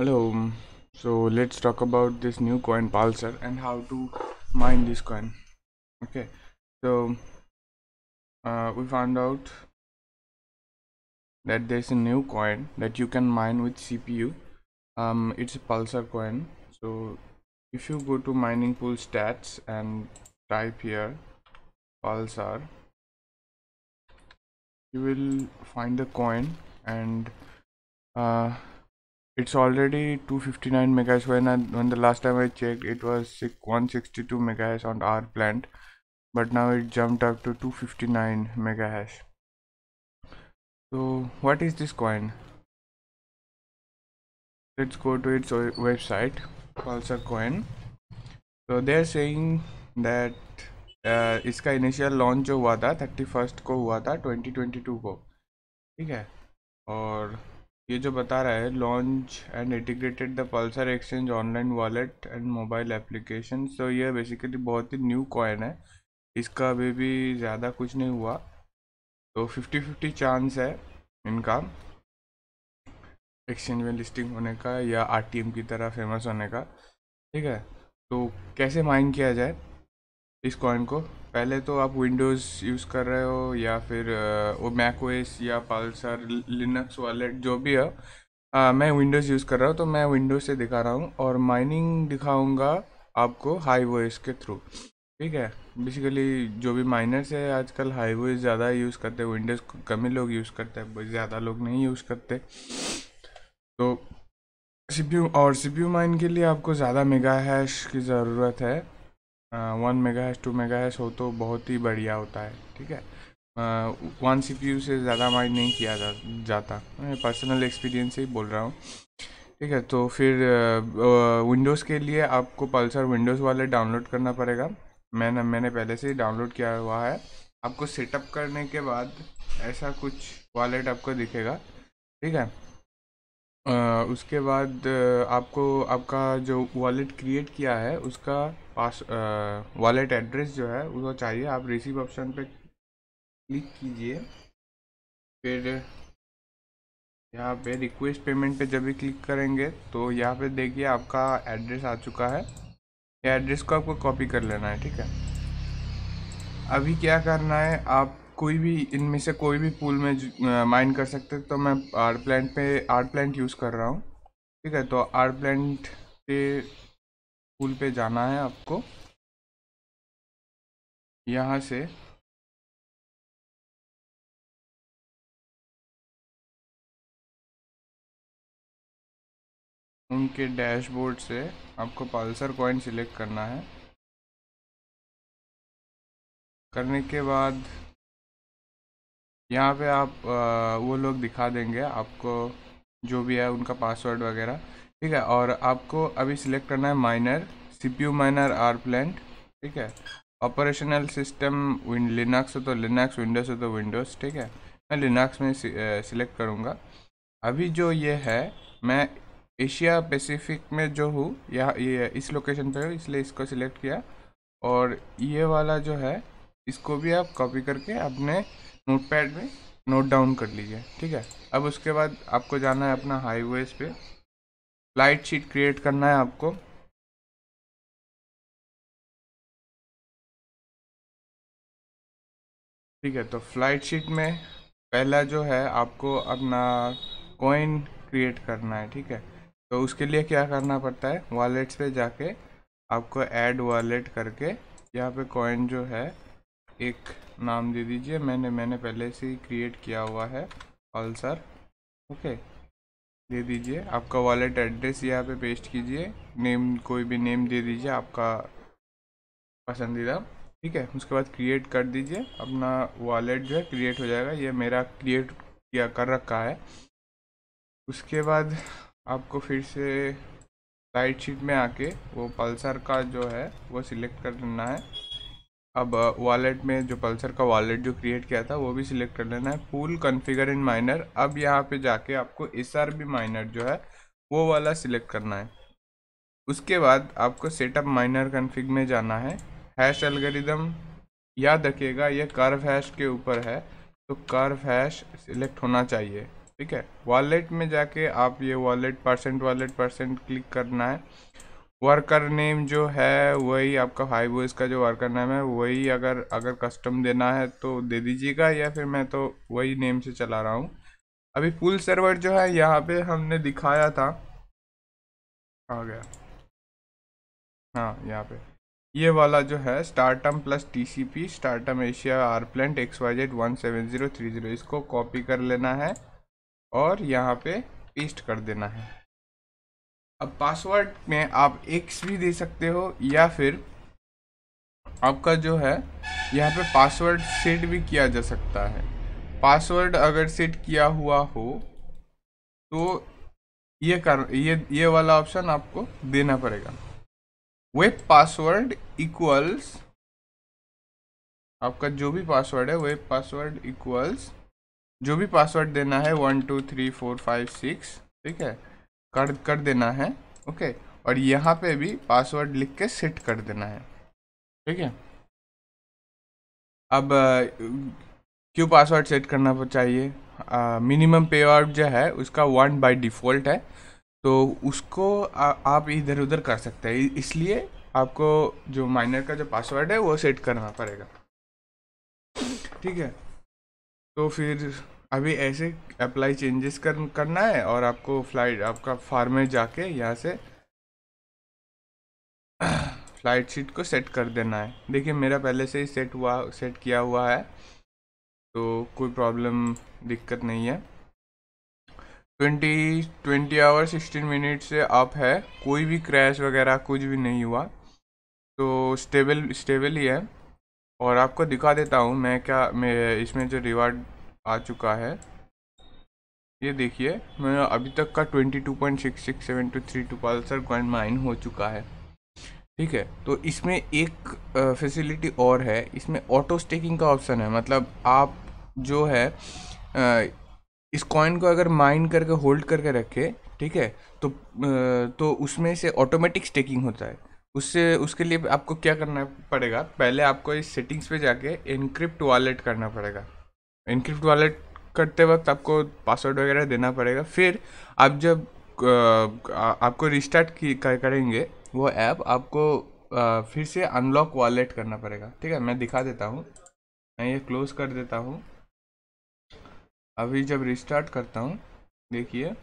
hello um, so let's talk about this new coin pulsar and how to mine this coin okay so uh, we found out that there's a new coin that you can mine with cpu um it's a pulsar coin so if you go to mining pool stats and type here pulsar you will find the coin and uh, it's already 259 megahertz when I, when the last time I checked it was 162 megahertz on our plant but now it jumped up to 259 megahertz so what is this coin let's go to its website Pulsar coin so they are saying that uh, initial launch launch जो 31st था thirty 2022 को Okay. or ये जो बता रहा है launch and integrated the Pulsar exchange online wallet and mobile application तो ये बेसिकली बहुत ही न्यू कॉइन है इसका अभी भी ज़्यादा कुछ नहीं हुआ तो फिफ्टी फिफ्टी चांस है इनका एक्सचेंज में लिस्टिंग होने का या आर की तरह फेमस होने का ठीक है तो कैसे माइन किया जाए इस कॉइन को पहले तो आप विंडोज़ यूज़ कर रहे हो या फिर वो मैकोस या पालसर लिनक्स वॉलेट जो भी है आ, मैं विंडोज़ यूज़ कर रहा हूँ तो मैं विंडोज़ से दिखा रहा हूँ और माइनिंग दिखाऊँगा आपको हाई वॉइस के थ्रू ठीक है बेसिकली जो भी माइनर्स है आजकल हाई वॉइस ज़्यादा यूज़ करते हैं विंडोज़ कम ही लोग यूज़ करते हैं ज़्यादा लोग नहीं यूज़ करते तो सी और सी माइन के लिए आपको ज़्यादा मेगा हैश की ज़रूरत है one mega hash two mega hash हो तो बहुत ही बढ़िया होता है ठीक है वन सी से ज़्यादा माइंड नहीं किया जा, जाता मैं पर्सनल एक्सपीरियंस से ही बोल रहा हूँ ठीक है तो फिर विंडोज़ के लिए आपको पल्सर विंडोज़ वाले डाउनलोड करना पड़ेगा मैंने मैंने पहले से ही डाउनलोड किया हुआ है आपको सेटअप करने के बाद ऐसा कुछ वॉलेट आपको दिखेगा ठीक है उसके बाद आपको आपका जो वॉलेट क्रिएट किया है उसका पास वॉलेट एड्रेस जो है वो चाहिए आप रिसीव ऑप्शन पे क्लिक कीजिए फिर यहाँ पे रिक्वेस्ट पेमेंट पे जब भी क्लिक करेंगे तो यहाँ पे देखिए आपका एड्रेस आ चुका है ये एड्रेस को आपको कॉपी कर लेना है ठीक है अभी क्या करना है आप कोई भी इनमें से कोई भी पूल में माइन कर सकते तो मैं आर प्लांट पे आर प्लांट यूज़ कर रहा हूँ ठीक है तो आर प्लांट पे पूल पे जाना है आपको यहाँ से उनके डैशबोर्ड से आपको पल्सर कॉइन सिलेक्ट करना है करने के बाद यहाँ पे आप वो लोग दिखा देंगे आपको जो भी है उनका पासवर्ड वगैरह ठीक है और आपको अभी सिलेक्ट करना है miner CPU miner R plant ठीक है ऑपरेशनल सिस्टम लिनक्स हो तो लिनक्स विंडोज़ हो तो विंडोज़ ठीक है मैं लिनक्स में सिलेक्ट करूँगा अभी जो ये है मैं एशिया पैसिफिक में जो हूँ यहाँ ये इस लोकेशन पे हूँ इसलिए इसको सिलेक्ट किया और ये वाला जो है इसको भी आप कॉपी करके अपने नोट पैड में नोट डाउन कर लीजिए ठीक है अब उसके बाद आपको जाना है अपना हाईवेज पे लाइट शीट क्रिएट करना है आपको ठीक है तो फ्लाइट शीट में पहला जो है आपको अपना कॉइन क्रिएट करना है ठीक है तो उसके लिए क्या करना पड़ता है वॉलेट्स पे जाके आपको ऐड वॉलेट करके यहाँ पे कॉइन जो है एक नाम दे दीजिए मैंने मैंने पहले से ही क्रिएट किया हुआ है पल्सर ओके दे दीजिए आपका वॉलेट एड्रेस यहाँ पे पेस्ट कीजिए नेम कोई भी नेम दे दीजिए आपका पसंदीदा ठीक है उसके बाद क्रिएट कर दीजिए अपना वॉलेट जो है क्रिएट हो जाएगा ये मेरा क्रिएट किया कर रखा है उसके बाद आपको फिर से साइड शीट में आके वो पल्सर का जो है वो सिलेक्ट कर लेना है अब वॉलेट में जो पल्सर का वॉलेट जो क्रिएट किया था वो भी सिलेक्ट कर लेना है पूल कॉन्फ़िगर इन माइनर अब यहाँ पे जाके आपको एस आर बी माइनर जो है वो वाला सिलेक्ट करना है उसके बाद आपको सेटअप माइनर कॉन्फ़िग में जाना है हैश एल्गरिदम याद रखिएगा ये कर्व हैश के ऊपर है तो कर्व हैश सिलेक्ट होना चाहिए ठीक है वॉलेट में जाके आप ये wallet percent wallet percent click करना है वर्कर नेम जो है वही आपका फाइव वो का जो वर्कर नेम है वही अगर अगर कस्टम देना है तो दे दीजिएगा या फिर मैं तो वही नेम से चला रहा हूँ अभी फुल सर्वर जो है यहाँ पे हमने दिखाया था आ गया हाँ यहाँ पे ये वाला जो है stratum plus TCP stratum Asia R plant X Y Z one seven zero three zero इसको कॉपी कर लेना है और यहाँ पे पेस्ट कर देना है अब पासवर्ड में आप एक्स भी दे सकते हो या फिर आपका जो है यहाँ पे पासवर्ड सेट भी किया जा सकता है पासवर्ड अगर सेट किया हुआ हो तो ये कर ये ये वाला ऑप्शन आपको देना पड़ेगा वेब पासवर्ड इक्वल्स आपका जो भी पासवर्ड है वेब पासवर्ड इक्वल्स जो भी पासवर्ड देना है one two three four five six ठीक है कर कर देना है ओके और यहाँ पे भी पासवर्ड लिख के सेट कर देना है ठीक है अब क्यों पासवर्ड सेट करना चाहिए मिनिमम पे आउट जो है उसका वन बाय डिफ़ॉल्ट है तो उसको आ, आप इधर उधर कर सकते हैं इसलिए आपको जो माइनर का जो पासवर्ड है वो सेट करना पड़ेगा ठीक है तो फिर अभी ऐसे अप्लाई चेंजेस कर करना है और आपको फ्लाइट आपका फार्म में जाके यहाँ से फ्लाइट सीट को सेट कर देना है देखिए मेरा पहले से ही सेट हुआ सेट किया हुआ है तो कोई प्रॉब्लम दिक्कत नहीं है twenty twenty hour sixteen minute से अप है कोई भी क्रैश वगैरह कुछ भी नहीं हुआ तो स्टेबल स्टेबल ही है और आपको दिखा देता हूँ मैं क्या मैं इसमें जो रिवार्ड आ चुका है ये देखिए मैं अभी तक का twenty two point six six seven two three two Pulsar grand mine हो चुका है ठीक है तो इसमें एक फैसिलिटी और है इसमें ऑटो स्टेकिंग का ऑप्शन है मतलब आप जो है आ, इस कॉइन को अगर माइन करके होल्ड करके रखे ठीक है तो आ, तो उसमें से ऑटोमेटिक स्टेकिंग होता है उससे उसके लिए आपको क्या करना पड़ेगा पहले आपको इस सेटिंग्स पे जाके इनक्रिप्ट वॉलेट करना पड़ेगा इनक्रिप्ट वॉलेट करते वक्त आपको पासवर्ड वगैरह देना पड़ेगा फिर आप जब आ, आपको रिस्टार्ट कर करेंगे वो ऐप आपको आ, फिर से अनलॉक वॉलेट करना पड़ेगा ठीक है मैं दिखा देता हूँ मैं ये क्लोज कर देता हूँ अभी जब रिस्टार्ट करता हूँ देखिए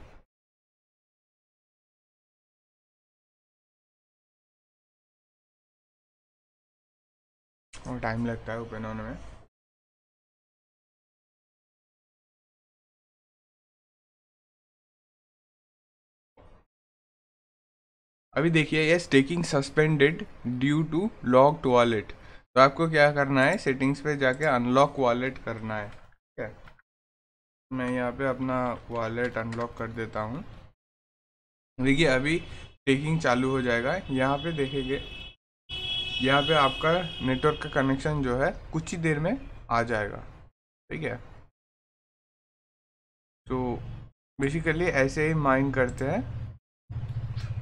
और टाइम लगता है ओपन होने में अभी देखिए ये staking suspended due to locked wallet तो आपको क्या करना है सेटिंग्स पे जाके अनलॉक वॉलेट करना है ठीक है मैं यहाँ पे अपना वॉलेट अनलॉक कर देता हूँ देखिए अभी स्टेकिंग चालू हो जाएगा यहाँ पे देखेंगे यहाँ पे आपका नेटवर्क का कनेक्शन जो है कुछ ही देर में आ जाएगा ठीक है तो बेसिकली ऐसे ही माइन करते हैं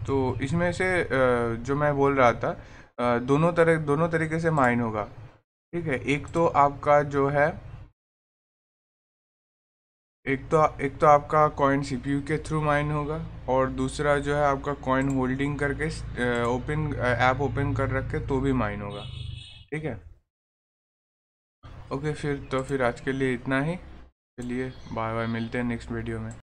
तो इसमें से जो मैं बोल रहा था दोनों तरह दोनों तरीके से माइन होगा ठीक है एक तो आपका जो है एक तो एक तो आपका कॉइन सीपीयू के थ्रू माइन होगा और दूसरा जो है आपका कॉइन होल्डिंग करके ओपन ऐप ओपन कर रख के तो भी माइन होगा ठीक है ओके फिर तो फिर आज के लिए इतना ही चलिए बाय बाय मिलते हैं नेक्स्ट वीडियो में